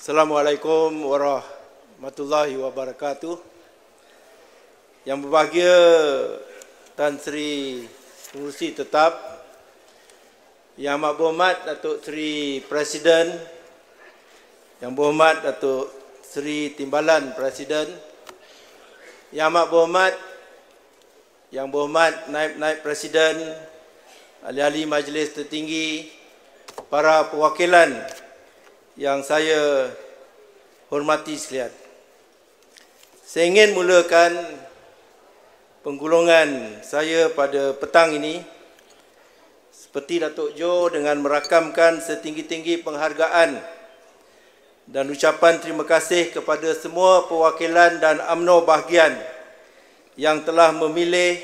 Assalamualaikum warahmatullahi wabarakatuh. Yang berbahagia Tan Sri Pengerusi Tetap, Yang Amat Berhormat Datuk Sri Presiden, Yang Berhormat Datuk Sri Timbalan Presiden, Yang Amat Berhormat, Yang Berhormat Naib-Naib Presiden, Ahli-ahli Majlis Tertinggi, para perwakilan yang saya hormati sekalian. Saya ingin mulakan penggulungan saya pada petang ini seperti Datuk Jo dengan merakamkan setinggi-tinggi penghargaan dan ucapan terima kasih kepada semua perwakilan dan amno bahagian yang telah memilih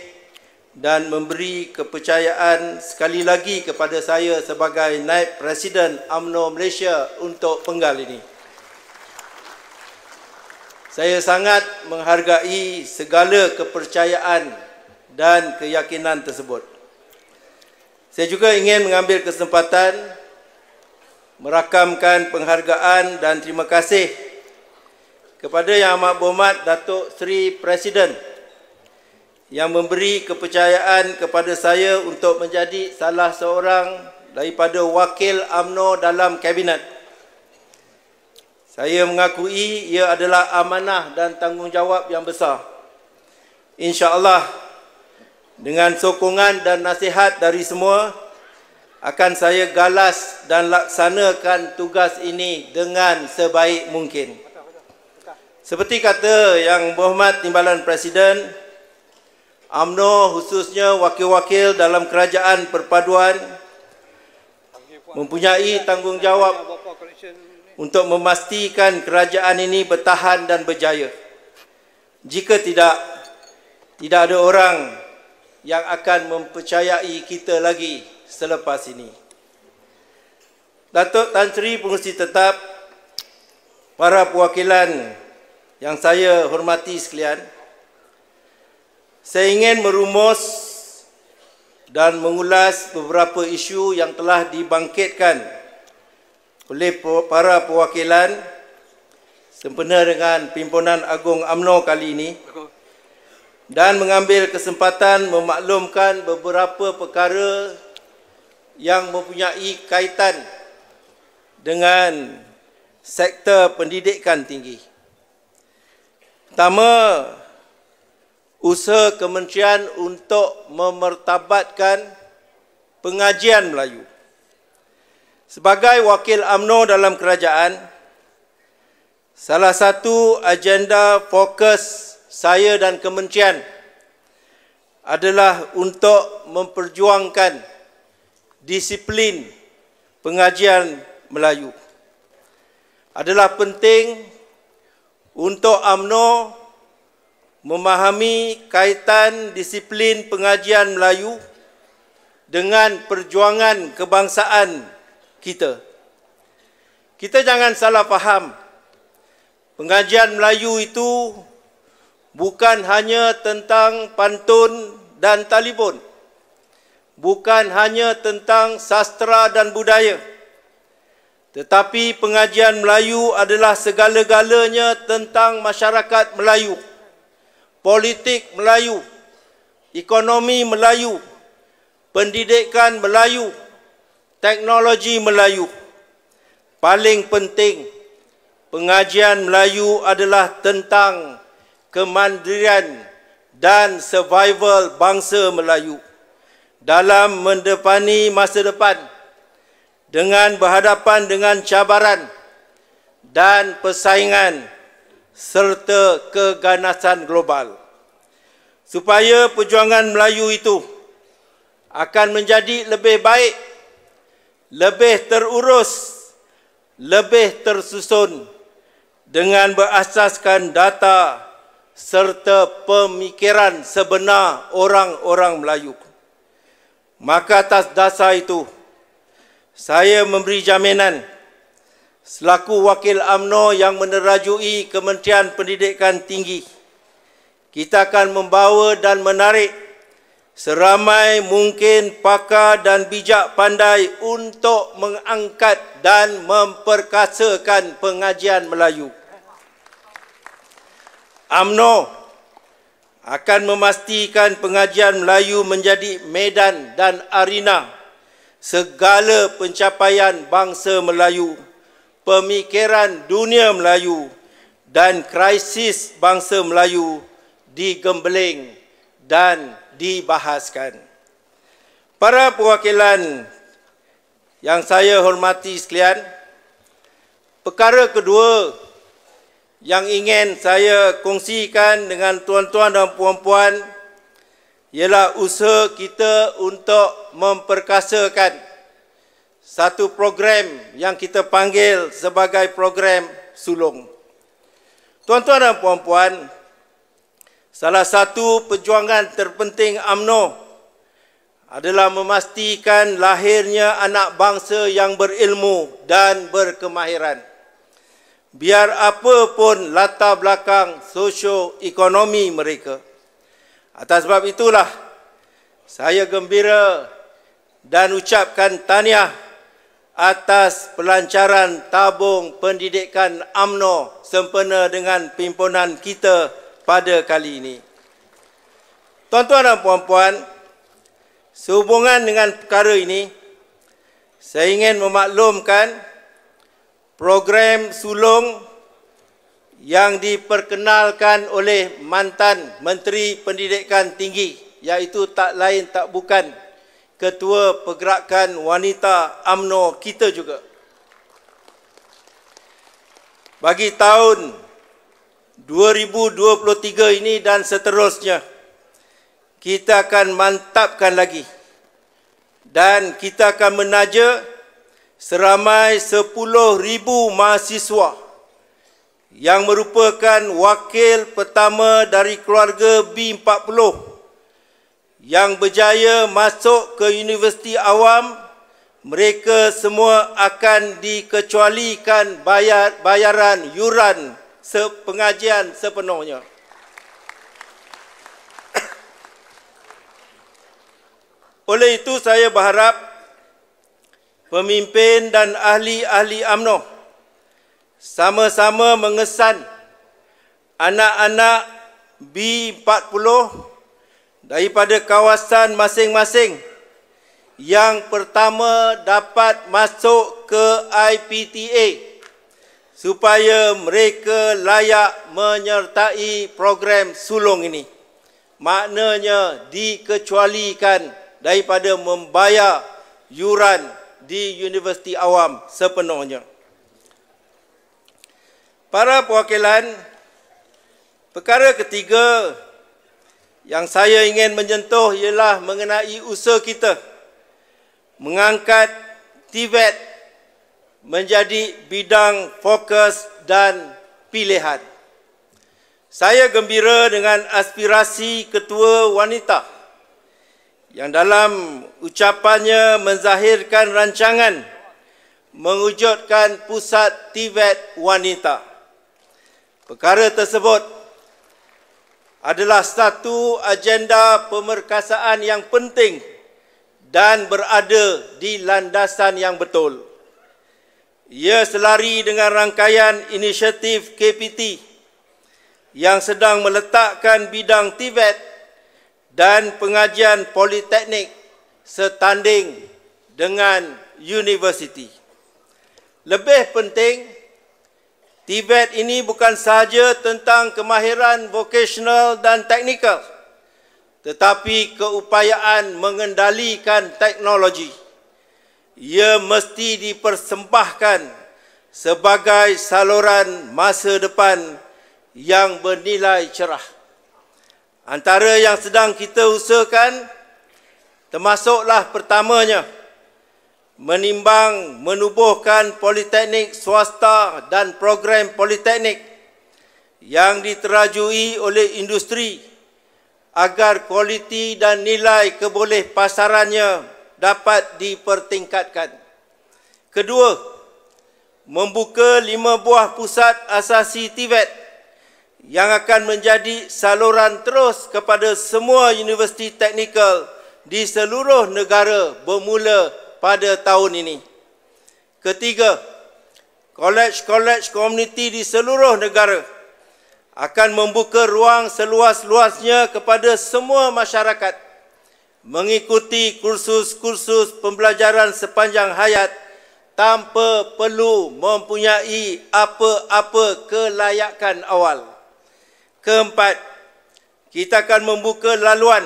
dan memberi kepercayaan sekali lagi kepada saya sebagai naib presiden AMNO Malaysia untuk penggal ini. Saya sangat menghargai segala kepercayaan dan keyakinan tersebut. Saya juga ingin mengambil kesempatan merakamkan penghargaan dan terima kasih kepada Yang Amat Berhormat Datuk Seri Presiden. Presiden yang memberi kepercayaan kepada saya untuk menjadi salah seorang daripada wakil AMNO dalam kabinet. Saya mengakui ia adalah amanah dan tanggungjawab yang besar. Insya Allah dengan sokongan dan nasihat dari semua, akan saya galas dan laksanakan tugas ini dengan sebaik mungkin. Seperti kata yang berhormat Timbalan Presiden, Amno, khususnya wakil-wakil dalam kerajaan perpaduan mempunyai tanggungjawab untuk memastikan kerajaan ini bertahan dan berjaya. Jika tidak, tidak ada orang yang akan mempercayai kita lagi selepas ini. Datuk Tan Sri Pengerusi Tetap, para perwakilan yang saya hormati sekalian, saya ingin merumus dan mengulas beberapa isu yang telah dibangkitkan oleh para perwakilan sempena dengan pimpinan Agung AMNO kali ini dan mengambil kesempatan memaklumkan beberapa perkara yang mempunyai kaitan dengan sektor pendidikan tinggi. Pertama, usaha kementerian untuk memertabatkan pengajian Melayu. Sebagai wakil AMNO dalam kerajaan, salah satu agenda fokus saya dan kementerian adalah untuk memperjuangkan disiplin pengajian Melayu. Adalah penting untuk AMNO memahami kaitan disiplin pengajian Melayu dengan perjuangan kebangsaan kita. Kita jangan salah faham. Pengajian Melayu itu bukan hanya tentang pantun dan talibun. Bukan hanya tentang sastra dan budaya. Tetapi pengajian Melayu adalah segala-galanya tentang masyarakat Melayu. Melayu politik Melayu, ekonomi Melayu, pendidikan Melayu, teknologi Melayu. Paling penting, pengajian Melayu adalah tentang kemandirian dan survival bangsa Melayu dalam mendepani masa depan dengan berhadapan dengan cabaran dan persaingan serta keganasan global. Supaya perjuangan Melayu itu akan menjadi lebih baik, lebih terurus, lebih tersusun dengan berasaskan data serta pemikiran sebenar orang-orang Melayu. Maka atas dasar itu, saya memberi jaminan selaku wakil AMNO yang menerajui Kementerian Pendidikan Tinggi. Kita akan membawa dan menarik seramai mungkin pakar dan bijak pandai untuk mengangkat dan memperkasakan pengajian Melayu. AMNO akan memastikan pengajian Melayu menjadi medan dan arena segala pencapaian bangsa Melayu. Melayu pemikiran dunia Melayu dan krisis bangsa Melayu digembeling dan dibahaskan. Para perwakilan yang saya hormati sekalian, perkara kedua yang ingin saya kongsikan dengan tuan-tuan dan puan-puan ialah usaha kita untuk memperkasakan satu program yang kita panggil sebagai program sulung. Tuan-tuan dan puan-puan, salah satu perjuangan terpenting AMNO adalah memastikan lahirnya anak bangsa yang berilmu dan berkemahiran. Biar apa pun latar belakang sosio ekonomi mereka. Atas sebab itulah, saya gembira dan ucapkan tahniah atas pelancaran tabung pendidikan AMNO sempena dengan pimpinan kita pada kali ini. Tuan-tuan dan puan-puan, sehubungan dengan perkara ini, saya ingin memaklumkan program sulung yang diperkenalkan oleh mantan Menteri Pendidikan Tinggi iaitu tak lain tak bukan ketua pergerakan wanita AMNO kita juga. Bagi tahun 2023 ini dan seterusnya, kita akan mantapkan lagi dan kita akan menaja seramai 10,000 mahasiswa yang merupakan wakil pertama dari keluarga B40 yang berjaya masuk ke universiti awam, mereka semua akan dikecualikan bayar, bayaran yuran sepengajian sepenuhnya. Oleh itu saya berharap pemimpin dan ahli-ahli UMNO sama-sama mengesan anak-anak B40 daripada kawasan masing-masing yang pertama dapat masuk ke IPTA supaya mereka layak menyertai program sulung ini. Maknanya dikecualikan daripada membayar yuran di universiti awam sepenuhnya. Para perwakilan, perkara ketiga yang saya ingin menyentuh ialah mengenai usaha kita mengangkat Tibet menjadi bidang fokus dan pilihan. Saya gembira dengan aspirasi ketua wanita yang dalam ucapannya menzahirkan rancangan mewujudkan pusat Tibet wanita. Perkara tersebut adalah satu agenda pemerkasaan yang penting dan berada di landasan yang betul. Ia selari dengan rangkaian inisiatif KPT yang sedang meletakkan bidang TVET e dan pengajian politeknik setanding dengan universiti. Lebih penting, TVET ini bukan sahaja tentang kemahiran vocational dan teknikal tetapi keupayaan mengendalikan teknologi. Ia mesti dipersembahkan sebagai saluran masa depan yang bernilai cerah. Antara yang sedang kita usahakan termasuklah pertamanya menimbang menubuhkan politeknik swasta dan program politeknik yang diterajui oleh industri agar kualiti dan nilai keboleh pasarannya dapat dipertingkatkan. Kedua, membuka lima buah pusat asasi TVET e yang akan menjadi saluran terus kepada semua universiti teknikal di seluruh negara bermula pada tahun ini. Ketiga, college-college community di seluruh negara akan membuka ruang seluas-luasnya kepada semua masyarakat mengikuti kursus-kursus pembelajaran sepanjang hayat tanpa perlu mempunyai apa-apa kelayakan awal. Keempat, kita akan membuka laluan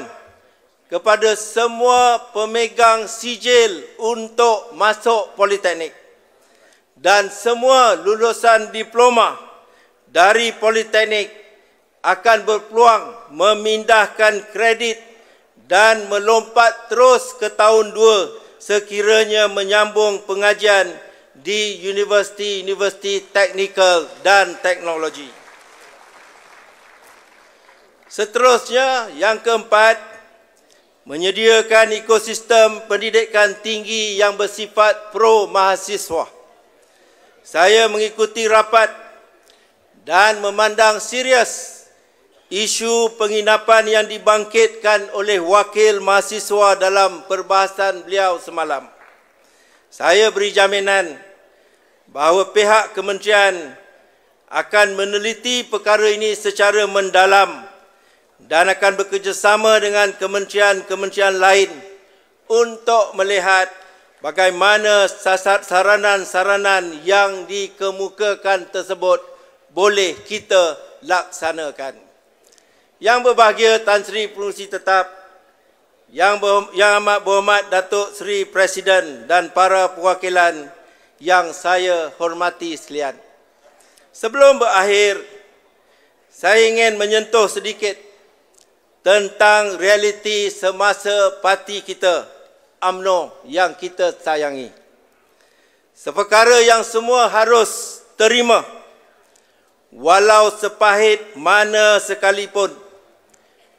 kepada semua pemegang sijil untuk masuk politeknik dan semua lulusan diploma dari politeknik akan berpeluang memindahkan kredit dan melompat terus ke tahun 2 sekiranya menyambung pengajian di universiti-universiti teknikal dan teknologi. Seterusnya, yang keempat, menyediakan ekosistem pendidikan tinggi yang bersifat pro mahasiswa. Saya mengikuti rapat dan memandang serius isu penginapan yang dibangkitkan oleh wakil mahasiswa dalam perbahasan beliau semalam. Saya beri jaminan bahawa pihak kementerian akan meneliti perkara ini secara mendalam dan akan bekerjasama dengan kementerian-kementerian lain untuk melihat bagaimana saranan-saranan yang dikemukakan tersebut boleh kita laksanakan. Yang berbahagia Tan Sri Pengurusi Tetap, yang, ber, yang amat berhormat Datuk Seri Presiden dan para perwakilan yang saya hormati sekalian. Sebelum berakhir, saya ingin menyentuh sedikit tentang realiti semasa parti kita AMNO yang kita sayangi. Seperkara yang semua harus terima walau sepahit mana sekalipun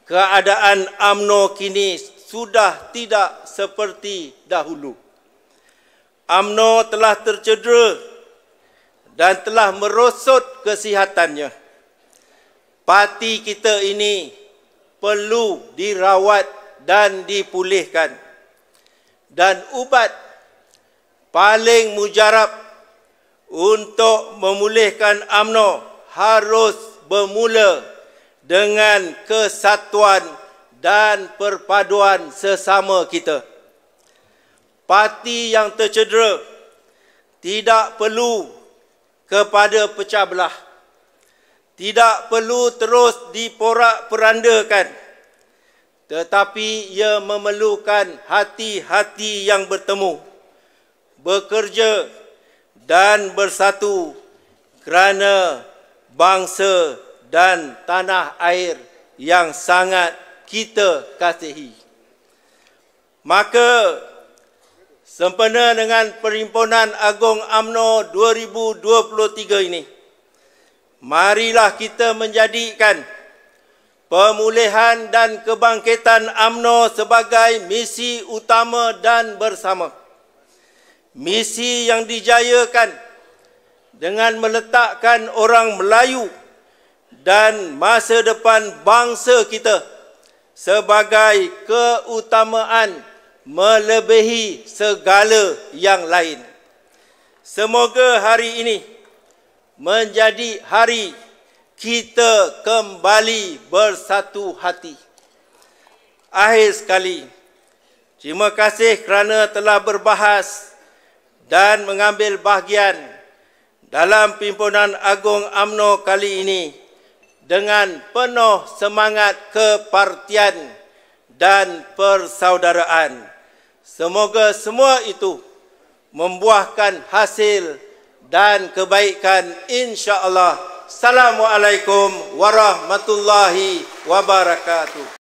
keadaan AMNO kini sudah tidak seperti dahulu. AMNO telah tercedera dan telah merosot kesihatannya. Parti kita ini perlu dirawat dan dipulihkan. Dan ubat paling mujarab untuk memulihkan amno harus bermula dengan kesatuan dan perpaduan sesama kita. Parti yang tercedera tidak perlu kepada pecah belah tidak perlu terus diporak-perandakan tetapi ia memerlukan hati-hati yang bertemu bekerja dan bersatu kerana bangsa dan tanah air yang sangat kita kasihi maka sempena dengan perhimpunan agung AMNO 2023 ini marilah kita menjadikan pemulihan dan kebangkitan AMNO sebagai misi utama dan bersama. Misi yang dijayakan dengan meletakkan orang Melayu dan masa depan bangsa kita sebagai keutamaan melebihi segala yang lain. Semoga hari ini, menjadi hari kita kembali bersatu hati. Akhir sekali, terima kasih kerana telah berbahas dan mengambil bahagian dalam pimpinan Agung AMNO kali ini dengan penuh semangat kepartian dan persaudaraan. Semoga semua itu membuahkan hasil dan kebaikan insya-Allah. Assalamualaikum warahmatullahi wabarakatuh.